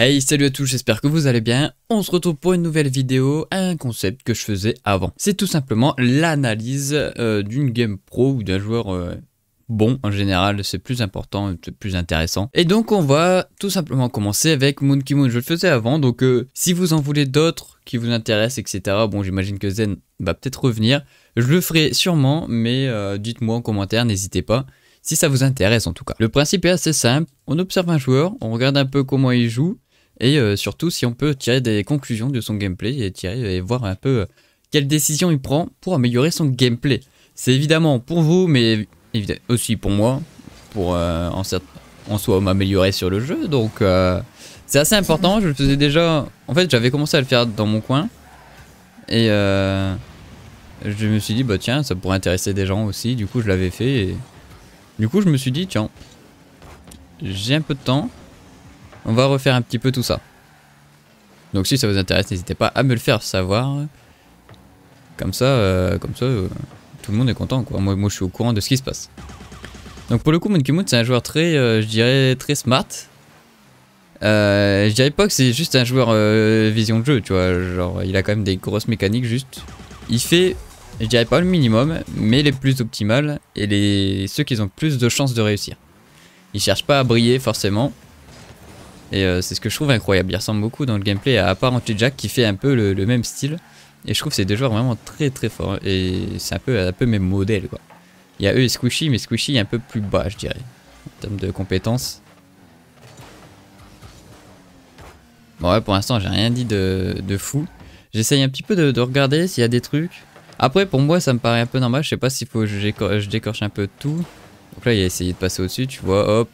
Hey, salut à tous, j'espère que vous allez bien. On se retrouve pour une nouvelle vidéo, un concept que je faisais avant. C'est tout simplement l'analyse euh, d'une game pro ou d'un joueur euh, bon en général, c'est plus important, c'est plus intéressant. Et donc on va tout simplement commencer avec Moon Moon, je le faisais avant, donc euh, si vous en voulez d'autres qui vous intéressent, etc. Bon, j'imagine que Zen va peut-être revenir. Je le ferai sûrement, mais dites-moi en commentaire, n'hésitez pas si ça vous intéresse en tout cas. Le principe est assez simple, on observe un joueur, on regarde un peu comment il joue, et euh, surtout si on peut tirer des conclusions de son gameplay et tirer et voir un peu euh, quelles décisions il prend pour améliorer son gameplay. C'est évidemment pour vous, mais aussi pour moi, pour euh, en, en, soi m'améliorer sur le jeu. Donc c'est assez important. Je le faisais déjà. En fait, j'avais commencé à le faire dans mon coin et je me suis dit bah tiens, ça pourrait intéresser des gens aussi. Du coup, je l'avais fait du coup, je me suis dit tiens, j'ai un peu de temps on va refaire un petit peu tout ça. Donc si ça vous intéresse, n'hésitez pas à me le faire savoir. Comme ça, euh, comme ça euh, tout le monde est content. Quoi. Moi, moi, je suis au courant de ce qui se passe. Donc pour le coup, Monkey Moon, c'est un joueur très, euh, je dirais, très smart. je dirais pas que c'est juste un joueur vision de jeu, tu vois. Genre, il a quand même des grosses mécaniques, juste. Il fait, je dirais pas le minimum, mais les plus optimales et les ceux qui ont plus de chances de réussir. Il cherche pas à briller forcément, et euh, c'est ce que je trouve incroyable. Il ressemble beaucoup dans le gameplay, à part jack qui fait un peu le, même style. Et je trouve ces deux joueurs vraiment très très forts. Et c'est un peu, un peu même modèle quoi. Il y a eux et Squishy, mais Squishy est un peu plus bas, je dirais, en termes de compétences. Bon ouais, pour l'instant, j'ai rien dit de, fou. J'essaye un petit peu de, regarder s'il y a des trucs. Après, pour moi, ça me paraît un peu normal. Je sais pas s'il faut que je, je, décorche un peu tout. Donc là, il a essayé de passer au-dessus, tu vois, hop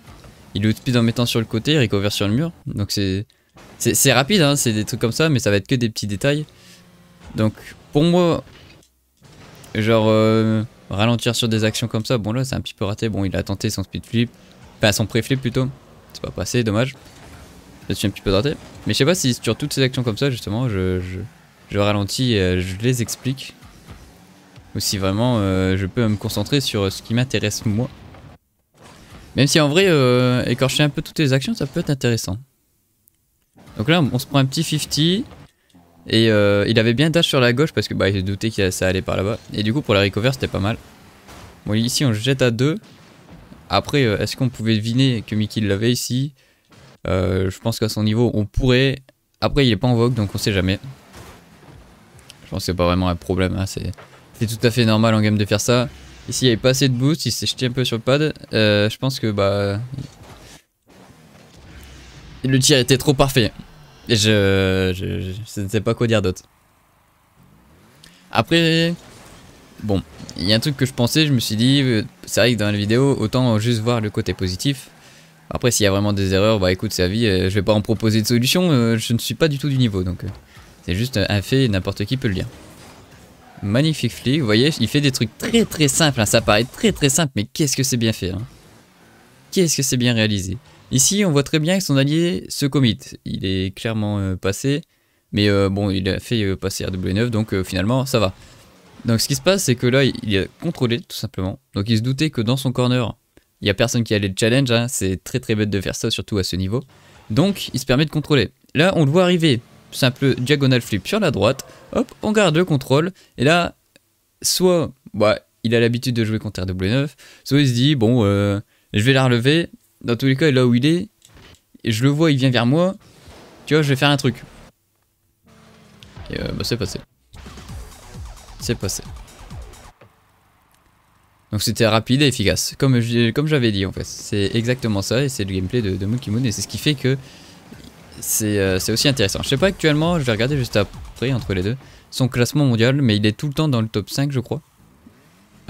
il outspeed en mettant sur le côté, il recover sur le mur. Donc c'est c'est rapide, hein, c'est des trucs comme ça, mais ça va être que des petits détails. Donc pour moi, genre euh, ralentir sur des actions comme ça, bon là c'est un petit peu raté. Bon il a tenté son speed flip, enfin son pré-flip plutôt. C'est pas passé, dommage. Je suis un petit peu raté. Mais je sais pas si sur toutes ces actions comme ça justement, je, ralentis, et euh, je les explique ou si vraiment euh, je peux me concentrer sur ce qui m'intéresse moi. Même si en vrai, euh, écorcher un peu toutes les actions, ça peut être intéressant. Donc là, on se prend un petit 50. Et euh, il avait bien dash sur la gauche parce que bah, il doutait que ça allait par là-bas. Et du coup, pour la recover, c'était pas mal. Bon, ici, on jette à 2. Après, euh, est-ce qu'on pouvait deviner que Mickey l'avait ici Je pense qu'à son niveau, on pourrait. Après, il est pas en vogue, donc on sait jamais. Je pense que c'est pas vraiment un problème. Hein. C'est tout à fait normal en game de faire ça. Ici, il n'y avait pas assez de boost, il s'est jeté un peu sur le pad. Euh, je pense que bah. Le tir était trop parfait. Et je, ne sais pas quoi dire d'autre. Après, bon, il y a un truc que je pensais, je me suis dit, c'est vrai que dans la vidéo, autant juste voir le côté positif. Après, s'il y a vraiment des erreurs, bah écoute, c'est la vie, euh, je vais pas en proposer de solution, euh, je ne suis pas du tout du niveau, donc c'est juste un fait, n'importe qui peut le dire. Magnifique flic, vous voyez, il fait des trucs très très simples, ça paraît très très simple, mais qu'est-ce que c'est bien fait. Hein. Qu'est-ce que c'est bien réalisé. Ici, on voit très bien que son allié se commit, il est clairement euh, passé, mais euh, bon, il a fait euh, passer RW9, donc finalement, ça va. Donc ce qui se passe, c'est que là, il est contrôlé, tout simplement. Donc il se doutait que dans son corner, il n'y a personne qui allait le challenge, hein. c'est très très bête de faire ça, surtout à ce niveau. Donc, il se permet de contrôler. Là, on le voit arriver, simple diagonal flip sur la droite, hop, on garde le contrôle, et là, soit bah, il a l'habitude de jouer contre RW9, soit il se dit, bon, euh, je vais la relever, dans tous les cas, là où il est, et je le vois, il vient vers moi, tu vois, je vais faire un truc. Et euh, bah, c'est passé. C'est passé. Donc c'était rapide et efficace, comme j'avais dit en fait. C'est exactement ça, et c'est le gameplay de, de Monkey Moon, et c'est ce qui fait que euh, c'est aussi intéressant. Je sais pas actuellement, je vais regarder juste après entre les deux, son classement mondial, mais il est tout le temps dans le top 5 je crois,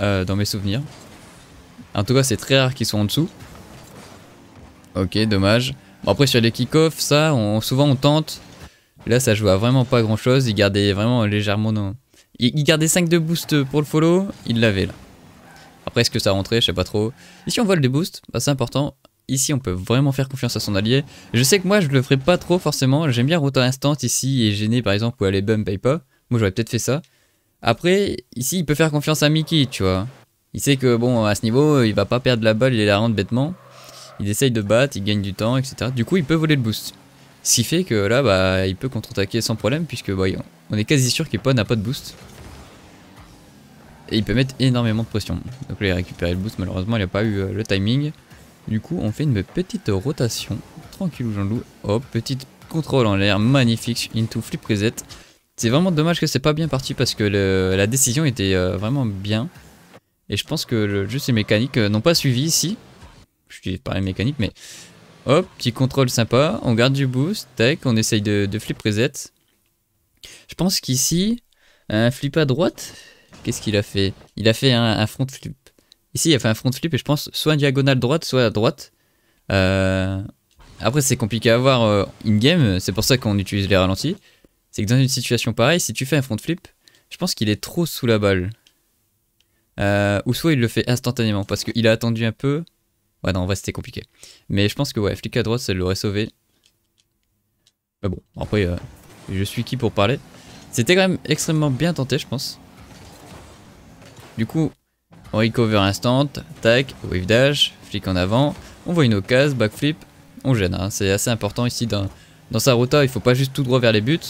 euh, dans mes souvenirs. En tout cas c'est très rare qu'ils soient en dessous. Ok, dommage. Bon, après sur les kick-offs, ça, on, souvent on tente. Là ça joue à vraiment pas grand chose, il gardait vraiment légèrement non. Il gardait 5 de boost pour le follow, il l'avait là. Après, est-ce que ça rentrait Je sais pas trop. Ici, on vole des boosts, bah, c'est important ici on peut vraiment faire confiance à son allié. Je sais que moi je le ferai pas trop forcément, j'aime bien router instant ici et gêner par exemple où aller bump pay pas. Moi j'aurais peut-être fait ça. Après, ici il peut faire confiance à Mickey, tu vois. Il sait que bon, à ce niveau, il va pas perdre la balle, il est la rente bêtement. Il essaye de battre, il gagne du temps, etc. Du coup, il peut voler le boost. Ce qui fait que là, bah, il peut contre-attaquer sans problème, puisque bah, on est quasi sûr qu'Epon n'a pas de boost. Et il peut mettre énormément de pression. Donc là, il a récupéré le boost, malheureusement, il n'a pas eu euh, le timing. Du coup, on fait une petite rotation. Tranquille, Jean-Loup. Hop, petite contrôle en l'air. Magnifique. Into flip reset. C'est vraiment dommage que c'est pas bien parti parce que la décision était euh, vraiment bien. Et je pense que le, juste les mécaniques euh, n'ont pas suivi ici. Je dis pas les mécaniques, mais... Hop, petit contrôle sympa. On garde du boost. Tac, on essaye de, flip reset. Je pense qu'ici, un flip à droite, qu'est-ce qu'il a fait Il a fait un front flip Ici, il a fait un front flip et je pense soit en diagonale droite, soit à droite. Euh, après, c'est compliqué à voir euh, in-game, c'est pour ça qu'on utilise les ralentis. C'est que dans une situation pareille, si tu fais un front flip, je pense qu'il est trop sous la balle. Euh, ou soit il le fait instantanément parce qu'il a attendu un peu. Ouais, non, en vrai, c'était compliqué. Mais je pense que, ouais, flic à droite, ça l'aurait sauvé. Mais bon, après, je suis qui pour parler C'était quand même extrêmement bien tenté, je pense. Du coup, on recover instant, tac, wave dash, flic en avant, on voit une occasion, backflip, on gêne. Hein. C'est assez important ici dans, sa rota, hein. il faut pas juste tout droit vers les buts.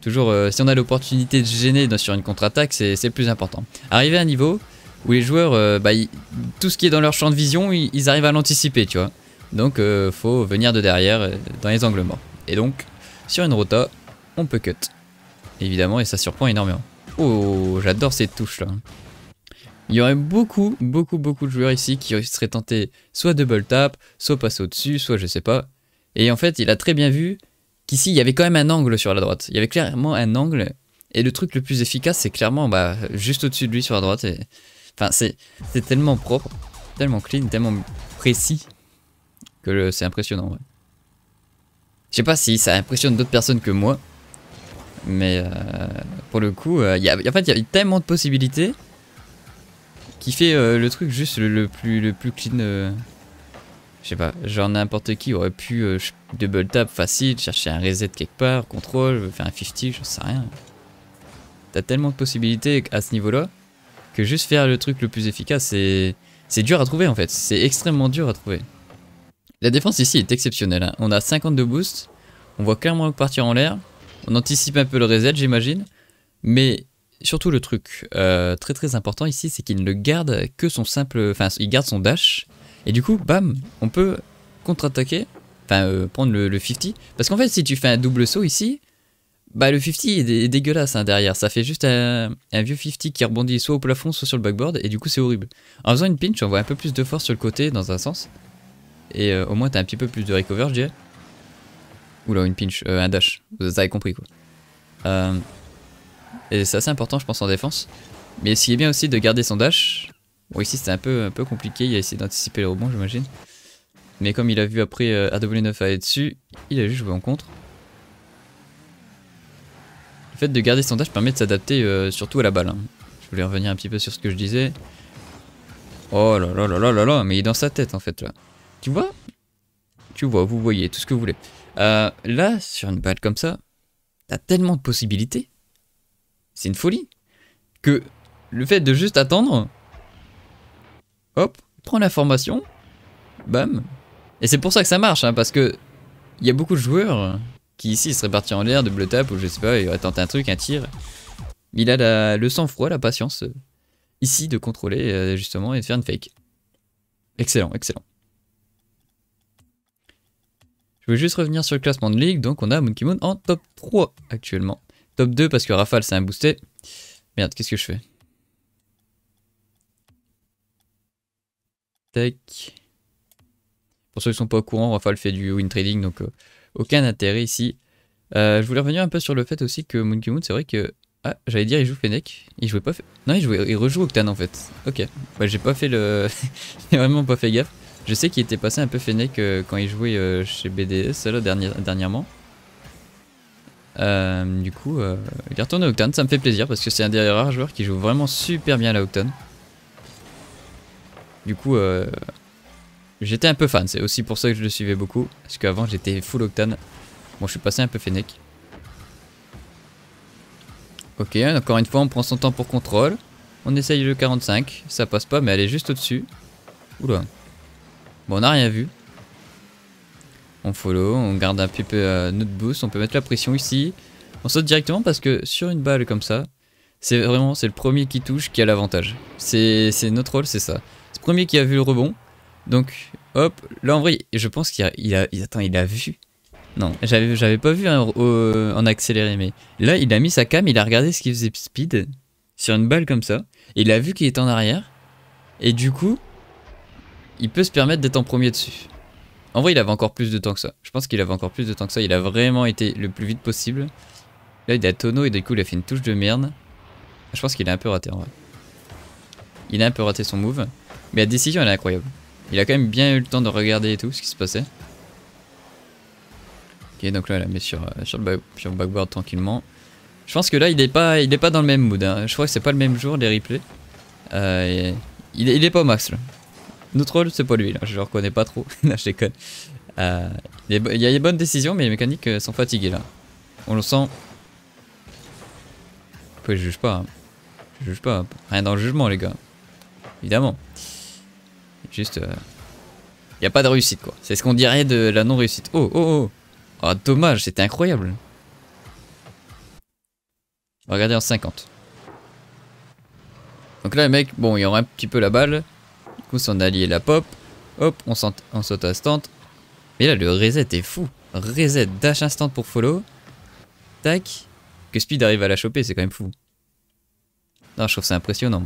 Toujours, euh, si on a l'opportunité de gêner sur une contre-attaque, c'est plus important. Arriver à un niveau où les joueurs, euh, bah, tout ce qui est dans leur champ de vision, ils, arrivent à l'anticiper, tu vois. Donc, il euh, faut venir de derrière, dans les angles morts. Et donc, sur une rota, on peut cut. Évidemment, et ça surprend énormément. Oh, j'adore ces touches là. Il y aurait beaucoup, beaucoup, beaucoup de joueurs ici qui seraient tentés soit double tap, soit passer au-dessus, soit je sais pas. Et en fait, il a très bien vu qu'ici, il y avait quand même un angle sur la droite. Il y avait clairement un angle. Et le truc le plus efficace, c'est clairement bah, juste au-dessus de lui sur la droite. Enfin, c'est tellement propre, tellement clean, tellement précis que c'est impressionnant. Je sais pas si ça impressionne d'autres personnes que moi, mais euh, pour le coup, euh, y a, fait, il y a tellement de possibilités qui fait euh, le truc juste le, plus, le plus clean. je sais pas, genre n'importe qui aurait pu double tap facile, chercher un reset quelque part, contrôle, faire un 50, je sais rien. T'as tellement de possibilités à ce niveau-là que juste faire le truc le plus efficace, c'est c'est dur à trouver en fait. C'est extrêmement dur à trouver. La défense ici est exceptionnelle. Hein. On a 52 boosts. On voit clairement partir en l'air. On anticipe un peu le reset, j'imagine. Mais surtout le truc euh, très très important ici, c'est qu'il ne garde que son simple... Enfin, il garde son dash. Et du coup, bam, on peut contre-attaquer. Enfin, euh, prendre le, 50. Parce qu'en fait, si tu fais un double saut ici, bah le 50 est, dégueulasse hein, derrière. Ça fait juste un, vieux 50 qui rebondit soit au plafond, soit sur le backboard. Et du coup, c'est horrible. En faisant une pinch, on voit un peu plus de force sur le côté, dans un sens. Et euh, au moins, t'as un petit peu plus de recover, je dirais. Oula, une pinch, euh, un dash. Vous avez compris quoi. Euh, et c'est assez important, je pense, en défense. Mais ce est bien aussi de garder son dash. Bon, ici c'était un peu, un peu compliqué, il a essayé d'anticiper le rebond, j'imagine. Mais comme il a vu après rw euh, AW9 aller dessus, il a juste joué en contre. Le fait de garder son dash permet de s'adapter surtout à la balle. Hein. Je voulais revenir un petit peu sur ce que je disais. Oh là là là là là là, mais il est dans sa tête en fait là. Tu vois Tu vois, vous voyez, tout ce que vous voulez. Euh, là, sur une balle comme ça, t'as tellement de possibilités. C'est une folie. Que le fait de juste attendre, hop, prends formation, bam. Et c'est pour ça que ça marche, hein, parce que il y a beaucoup de joueurs qui ici seraient partis en l'air de bleu tap ou je sais pas, ils auraient tenté un truc, un tir. Il a le sang-froid, la patience, euh, ici, de contrôler euh, justement et de faire une fake. Excellent, excellent. Je veux juste revenir sur le classement de ligue. Donc on a Monkey Moon en top 3 actuellement. Top 2 parce que Rafale c'est un boosté. Merde, qu'est-ce que je fais Tech. Pour ceux qui ne sont pas au courant, Rafale fait du win trading, donc euh, aucun intérêt ici. Euh, je voulais revenir un peu sur le fait aussi que Monkey Moon, c'est vrai que... Ah, j'allais dire, il joue Fennec. Il jouait pas... Non, il, il rejoue Octane, en fait. Ok. Bah, j'ai pas fait le... j'ai vraiment pas fait gaffe. Je sais qu'il était passé un peu fennec euh, quand il jouait euh, chez BDS là, dernièrement. Euh, du coup, il est retourné Octane, ça me fait plaisir parce que c'est un des rares joueurs qui joue vraiment super bien à la Octane. Du coup, j'étais un peu fan, c'est aussi pour ça que je le suivais beaucoup. Parce qu'avant j'étais full Octane. Bon, je suis passé un peu fennec. Ok, encore une fois, on prend son temps pour contrôle. On essaye le 45, ça passe pas, mais elle est juste au-dessus. Oula. Bon, on n'a rien vu. On follow, on garde un peu euh, notre boost, on peut mettre la pression ici. On saute directement parce que sur une balle comme ça, c'est vraiment c'est le premier qui touche qui a l'avantage. C'est notre rôle, c'est ça. C'est le premier qui a vu le rebond. Donc, hop, là en vrai, je pense qu'il a, il a, il, attends, il a vu. Non, j'avais pas vu hein, euh, en accéléré, mais là, il a mis sa cam, il a regardé ce qu'il faisait speed sur une balle comme ça. il a vu qu'il était en arrière. Et du coup, il peut se permettre d'être en premier dessus. En vrai, il avait encore plus de temps que ça. Je pense qu'il avait encore plus de temps que ça. Il a vraiment été le plus vite possible. Là, il a tonneau et du coup, il a fait une touche de merde. Je pense qu'il a un peu raté en vrai. Il a un peu raté son move. Mais la décision, elle est incroyable. Il a quand même bien eu le temps de regarder et tout ce qui se passait. Ok, donc là, elle la met euh, sur, le, backboard tranquillement. Je pense que là, il n'est pas, il est pas dans le même mood. Hein. Je crois que c'est pas le même jour, les replays. Euh, il, n'est il est pas au max là. Notre rôle, c'est pas lui, là. je le reconnais pas trop. je déconne. Euh, il y a des bonnes décisions, mais les mécaniques euh, sont fatiguées, là. On le sent. je juge pas. Hein. Je juge pas. Rien dans le jugement, les gars. Évidemment. Juste... Euh, il a pas de réussite, quoi. C'est ce qu'on dirait de la non-réussite. Oh, oh, oh Oh, dommage, c'était incroyable. Regardez en 50. Donc là, les mecs, bon, il y aura un petit peu la balle. On son allié la pop. Hop, on, on saute instant Mais là, le reset est fou. Reset, dash instant pour follow. Tac. Que Speed arrive à la choper, c'est quand même fou. Non, je trouve ça impressionnant.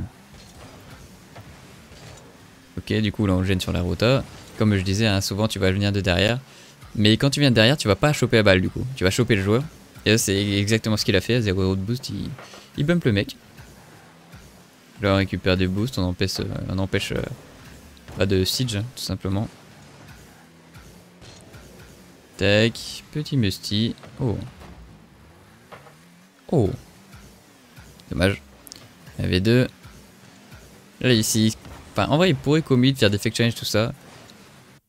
Ok, du coup, là, on gêne sur la rota. Comme je disais, hein, souvent, tu vas venir de derrière. Mais quand tu viens de derrière, tu vas pas choper la balle, du coup. Tu vas choper le joueur. Et c'est exactement ce qu'il a fait. zéro 0 boost, il, bump le mec. Là, on récupère des boosts, on empêche, euh, on empêche euh, pas de Siege, tout simplement. Tac, petit Musty. Oh. Oh. Dommage. Il y avait deux. Là, ici. Enfin, en vrai, il pourrait commit, faire des fake change, tout ça.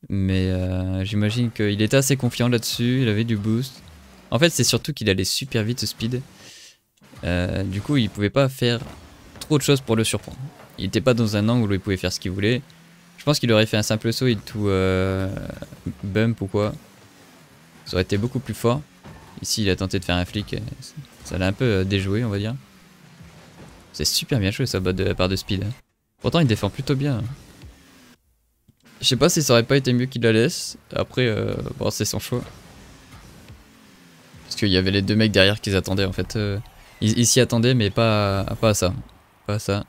Mais euh, j'imagine qu'il était assez confiant là-dessus. Il avait du boost. En fait, c'est surtout qu'il allait super vite, ce speed. Euh, du coup, il pouvait pas faire trop de choses pour le surprendre. Il était pas dans un angle où il pouvait faire ce qu'il voulait. Je pense qu'il aurait fait un simple saut et tout euh, bump ou quoi. Ça aurait été beaucoup plus fort. Ici, il a tenté de faire un flic. Euh, ça l'a un peu euh, déjoué, on va dire. C'est super bien joué, ça, de la part de Speed. Hein. Pourtant, il défend plutôt bien. Hein. Je sais pas si ça aurait pas été mieux qu'il la laisse. Après, bon, c'est son choix. Parce qu'il y avait les deux mecs derrière qui attendaient, en fait. ils s'y attendaient, mais pas pas à ça. Pas à ça.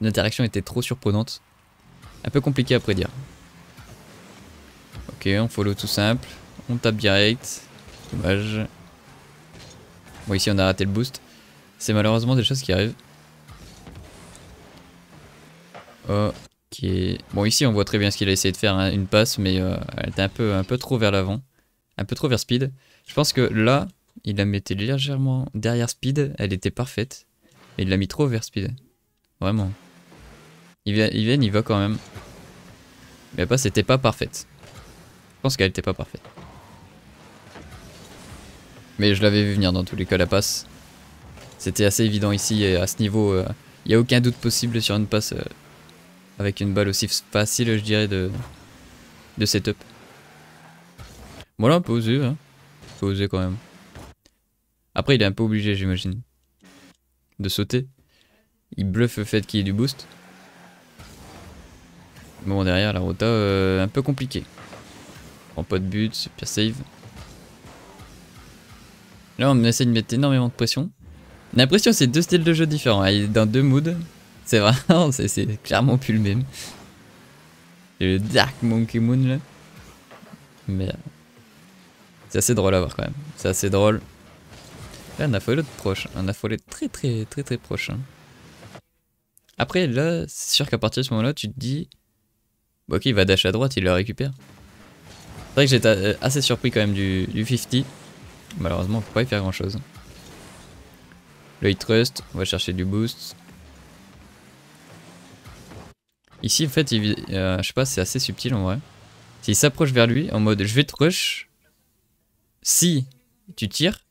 L'interaction était trop surprenante. Un peu compliqué à prédire. Ok, on follow tout simple. On tape direct. Dommage. Bon, ici on a raté le boost. C'est malheureusement des choses qui arrivent. Ok. Bon, ici on voit très bien ce qu'il a essayé de faire, hein, une passe, mais euh, elle était un peu, un peu trop vers l'avant. Un peu trop vers speed. Je pense que là, il la mettait légèrement derrière speed. Elle était parfaite. Mais il l'a mis trop vers speed. Vraiment. Il vient, il, va quand même. Mais pas, c'était pas parfaite. Je pense qu'elle était pas parfaite. Mais je l'avais vu venir dans tous les cas la passe. C'était assez évident ici et à ce niveau. Il euh, n'y a aucun doute possible sur une passe euh, avec une balle aussi facile, je dirais, de, de setup. Voilà, un peu osé. Hein. Faut oser quand même. Après, il est un peu obligé, j'imagine, de sauter. Il bluffe le fait qu'il y ait du boost derrière, la route euh, un peu compliqué. en pas de but, pire save. Là, on essaie de mettre énormément de pression. L'impression, c'est deux styles de jeu différents. Il dans deux moods. C'est vrai, c'est clairement plus le même. Le Dark Monkey Moon, là. Mais... C'est assez drôle à voir, quand même. C'est assez drôle. Là, on a être proche. On a être très, très, très, très proche. Hein. Après, là, c'est sûr qu'à partir de ce moment-là, tu te dis... Bah, ok, il va dash à droite, il le récupère. C'est vrai que j'étais euh, assez surpris quand même du, du 50. Malheureusement, on peut pas y faire grand chose. Le hit trust, on va chercher du boost. Ici, en fait, il, ne euh, je sais pas, c'est assez subtil en vrai. S'il s'approche vers lui en mode je vais te rush, si tu tires,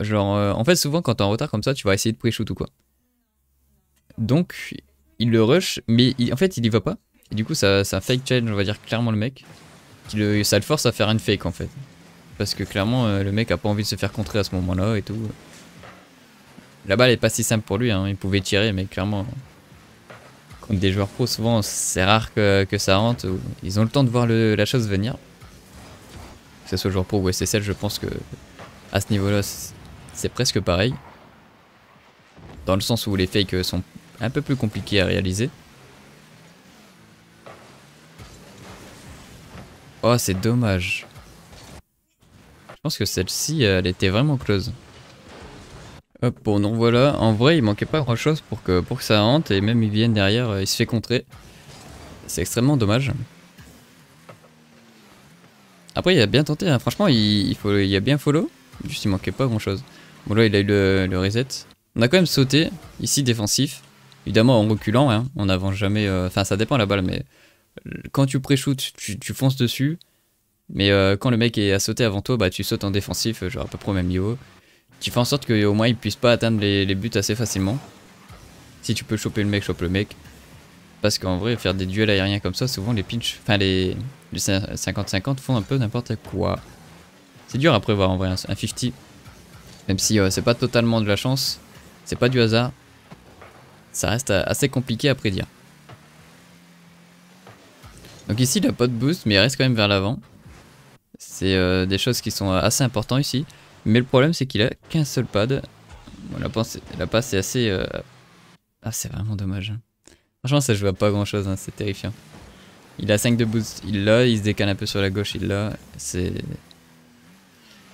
genre, euh, en fait, souvent quand tu es en retard comme ça, tu vas essayer de pre shoot ou quoi. Donc, il le rush, mais en fait, il y va pas. Et du coup, ça, un fake challenge, on va dire clairement le mec. Qui ça le force à faire une fake en fait. Parce que clairement, euh, le mec a pas envie de se faire contrer à ce moment-là et tout. La balle est pas si simple pour lui, hein. il pouvait tirer, mais clairement, contre des joueurs pro souvent c'est rare que, ça rentre. Ils ont le temps de voir la chose venir. Que ce soit joueur pro ou SSL, je pense que à ce niveau-là, c'est presque pareil. Dans le sens où les fakes sont un peu plus compliqués à réaliser. Oh, c'est dommage. Je pense que celle-ci, elle était vraiment close. Hop, bon, donc voilà. En vrai, il manquait pas grand-chose pour que, pour que ça hante Et même, il vienne derrière, euh, il se fait contrer. C'est extrêmement dommage. Après, il a bien tenté. Hein. Franchement, il, faut, il a bien follow. Juste, il manquait pas grand-chose. Bon, là, il a eu le, reset. On a quand même sauté, ici, défensif. Évidemment, en reculant, hein. on n'avance jamais... Euh, enfin, ça dépend la balle, mais quand tu pré-shoot, tu, fonces dessus. Mais euh, quand le mec est à sauter avant toi, bah, tu sautes en défensif, euh, genre à peu près au même niveau. Tu fais en sorte qu'au moins il puisse pas atteindre les, buts assez facilement. Si tu peux choper le mec, chope le mec. Parce qu'en vrai, faire des duels aériens comme ça, souvent les pinch, enfin les 50-50 font un peu n'importe quoi. C'est dur à prévoir en vrai, un 50. Même si euh, c'est pas totalement de la chance, c'est pas du hasard. Ça reste assez compliqué à prédire. Donc ici, il a pas de boost, mais il reste quand même vers l'avant. C'est euh, des choses qui sont euh, assez importantes ici. Mais le problème, c'est qu'il a qu'un seul pad. la, passe, la passe est assez... Euh, ah, c'est vraiment dommage. Hein. Franchement, ça joue à pas grand-chose, hein, c'est terrifiant. Il a 5 de boost, il l'a, il se décale un peu sur la gauche, il l'a. C'est...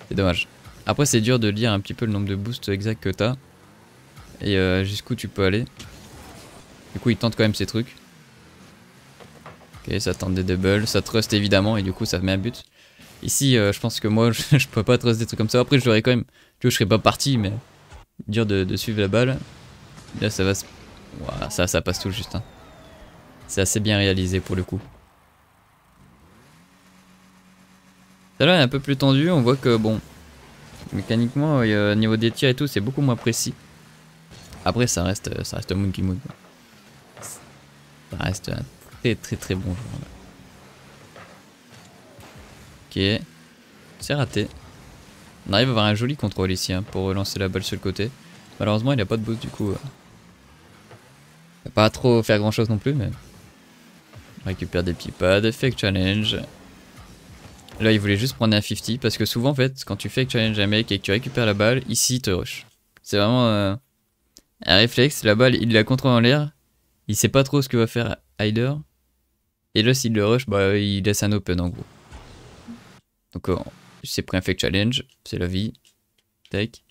C'est dommage. Après, c'est dur de lire un petit peu le nombre de boosts exact que t'as. Et jusqu'où tu peux aller. Du coup, il tente quand même ses trucs. Ok, ça tente des doubles, ça trust évidemment et du coup ça met un but. Ici, euh, je pense que moi, je, ne peux pas trust des trucs comme ça. Après, je l'aurais quand même. Tu vois, je serais pas parti, mais dur de, suivre la balle. Là, ça va. ça, ça passe tout juste. Hein. C'est assez bien réalisé pour le coup. Celle-là est un peu plus tendu. On voit que, bon, mécaniquement, euh, au niveau des tirs et tout, c'est beaucoup moins précis. Après, ça reste, ça reste Monkey Moon. Ça reste très très très bon joueur. Ok. C'est raté. On arrive à avoir un joli contrôle ici hein, pour relancer la balle sur le côté. Malheureusement, il a pas de boost du coup. Euh. Pas trop faire grand chose non plus, mais. récupère des petits pads, fake challenge. Là, il voulait juste prendre un 50 parce que souvent, en fait, quand tu fake challenge un mec et que tu récupères la balle, ici, il te rush. C'est vraiment euh, un réflexe. La balle, il la contrôle en l'air. Il sait pas trop ce que va faire Hyder. Et là, s'il le rush, bah, il laisse un open en gros. Donc, euh, c'est pris un fake challenge, c'est la vie. Tac.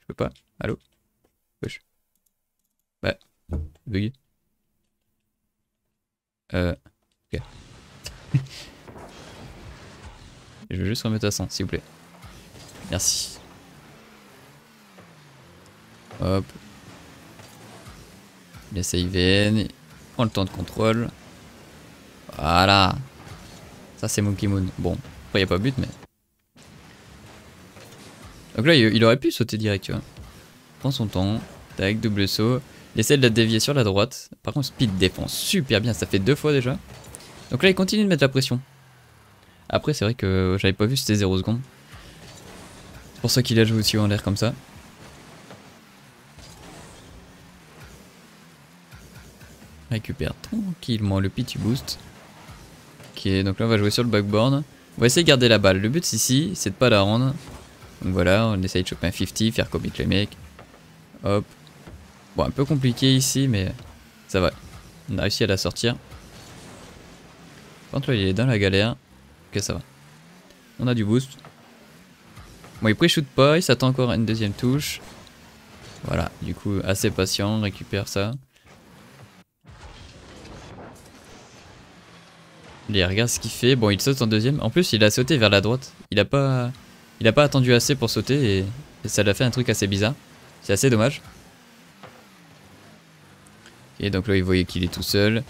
Je peux pas. Allô Wesh. Bah, Bug. Euh. Ok. Je veux juste remettre à 100, s'il vous plaît. Merci. Hop. Il essaie IVN. Prends le temps de contrôle. Voilà. Ça, c'est Monkey Moon. Bon, après, il n'y a pas but, mais... Donc là, il aurait pu sauter direct, tu vois. Prends son temps. Tac, double saut. Il essaie de la dévier sur la droite. Par contre, speed défense. Super bien, ça fait deux fois déjà. Donc là, il continue de mettre la pression. Après, c'est vrai que j'avais pas vu, c'était 0 secondes. C'est pour ça qu'il a joué aussi en l'air comme ça. Récupère tranquillement le petit boost. Ok, donc là on va jouer sur le backboard. On va essayer de garder la balle. Le but ici, c'est de pas la rendre. Donc voilà, on essaye de choper un 50, faire commit les mecs. Hop. Bon, un peu compliqué ici, mais ça va. On a réussi à la sortir. Par il est dans la galère. Ok, ça va. On a du boost. Bon, il pré-shoot pas, il s'attend encore à une deuxième touche. Voilà, du coup, assez patient, on récupère ça. regarde ce qu'il fait. Bon, il saute en deuxième. En plus, il a sauté vers la droite. Il a pas, il a pas attendu assez pour sauter et, ça l'a fait un truc assez bizarre. C'est assez dommage. Et donc là, il voyait qu'il est tout seul.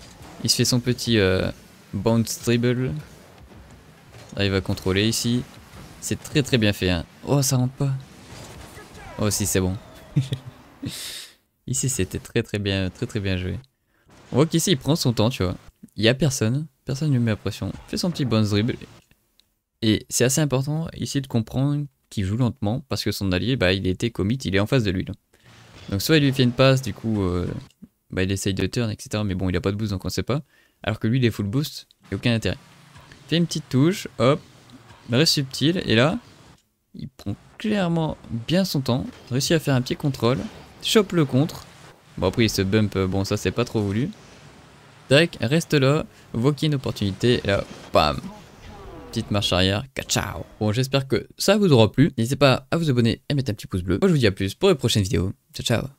Il se fait son petit euh, bounce dribble. Là, il va contrôler ici. C'est très très bien fait. Hein. Oh, ça rentre pas. Oh, si, c'est bon. ici, c'était très très bien, très très bien joué. On voit qu'ici, il prend son temps, tu vois. Il y a personne personne ne lui met la pression, fait son petit bon dribble. Et c'est assez important ici de comprendre qu'il joue lentement parce que son allié, bah, il était commit, il est en face de lui. Donc soit il lui fait une passe, du coup, euh, bah, il essaye de turn, etc. Mais bon, il a pas de boost, donc on sait pas. Alors que lui, il est full boost, il a aucun intérêt. Fait une petite touche, hop, reste subtil, et là, il prend clairement bien son temps, réussit à faire un petit contrôle, chope le contre. Bon après il se bump, bon ça c'est pas trop voulu. Tac, reste là. voici une opportunité. Et là, bam. Petite marche arrière. Ciao. Bon, j'espère que ça vous aura plu. N'hésitez pas à vous abonner et à mettre un petit pouce bleu. Moi, je vous dis à plus pour les prochaines vidéos. Ciao, ciao.